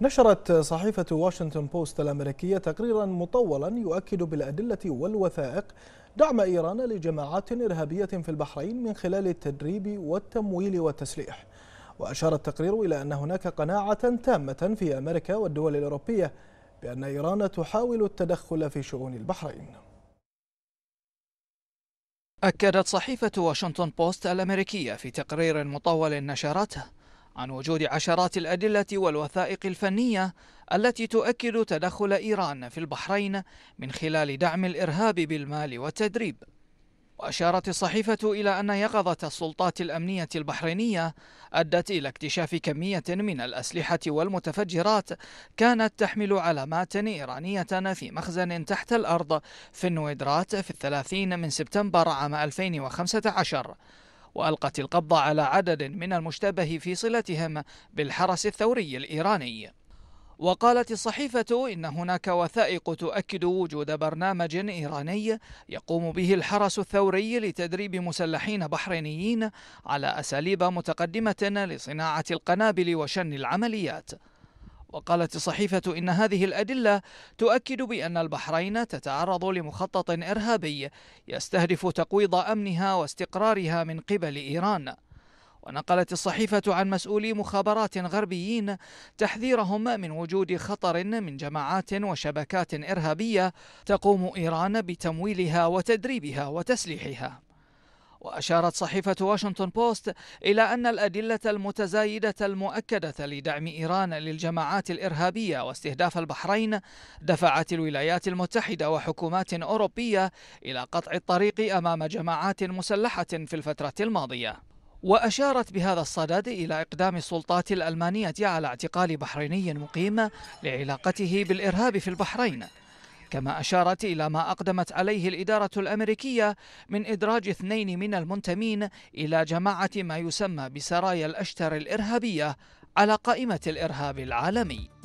نشرت صحيفة واشنطن بوست الأمريكية تقريرا مطولا يؤكد بالأدلة والوثائق دعم إيران لجماعات إرهابية في البحرين من خلال التدريب والتمويل والتسليح وأشار التقرير إلى أن هناك قناعة تامة في أمريكا والدول الأوروبية بأن إيران تحاول التدخل في شؤون البحرين أكدت صحيفة واشنطن بوست الأمريكية في تقرير مطول نشرته عن وجود عشرات الأدلة والوثائق الفنية التي تؤكد تدخل إيران في البحرين من خلال دعم الإرهاب بالمال والتدريب وأشارت الصحيفة إلى أن يقظة السلطات الأمنية البحرينية أدت إلى اكتشاف كمية من الأسلحة والمتفجرات كانت تحمل علامات إيرانية في مخزن تحت الأرض في النويدرات في الثلاثين من سبتمبر عام 2015 وألقت القبض على عدد من المشتبه في صلتهم بالحرس الثوري الإيراني وقالت الصحيفة إن هناك وثائق تؤكد وجود برنامج إيراني يقوم به الحرس الثوري لتدريب مسلحين بحرينيين على أساليب متقدمة لصناعة القنابل وشن العمليات وقالت الصحيفة إن هذه الأدلة تؤكد بأن البحرين تتعرض لمخطط إرهابي يستهدف تقويض أمنها واستقرارها من قبل إيران ونقلت الصحيفة عن مسؤولي مخابرات غربيين تحذيرهم من وجود خطر من جماعات وشبكات إرهابية تقوم إيران بتمويلها وتدريبها وتسليحها وأشارت صحيفة واشنطن بوست إلى أن الأدلة المتزايدة المؤكدة لدعم إيران للجماعات الإرهابية واستهداف البحرين دفعت الولايات المتحدة وحكومات أوروبية إلى قطع الطريق أمام جماعات مسلحة في الفترة الماضية وأشارت بهذا الصدد إلى إقدام السلطات الألمانية على اعتقال بحريني مقيم لعلاقته بالإرهاب في البحرين كما أشارت إلى ما أقدمت عليه الإدارة الأمريكية من إدراج اثنين من المنتمين إلى جماعة ما يسمى بسرايا الأشتر الإرهابية على قائمة الإرهاب العالمي